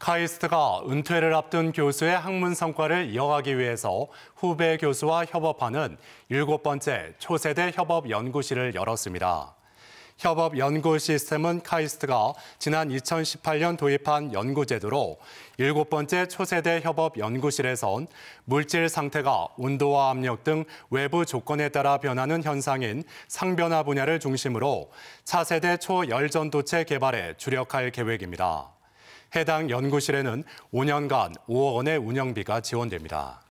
카이스트가 은퇴를 앞둔 교수의 학문 성과를 이어가기 위해서 후배 교수와 협업하는 일곱 번째 초세대 협업 연구실을 열었습니다. 협업 연구 시스템은 카이스트가 지난 2018년 도입한 연구제도로 일곱 번째 초세대 협업 연구실에선 물질 상태가 온도와 압력 등 외부 조건에 따라 변하는 현상인 상변화 분야를 중심으로 차세대 초열전도체 개발에 주력할 계획입니다. 해당 연구실에는 5년간 5억 원의 운영비가 지원됩니다.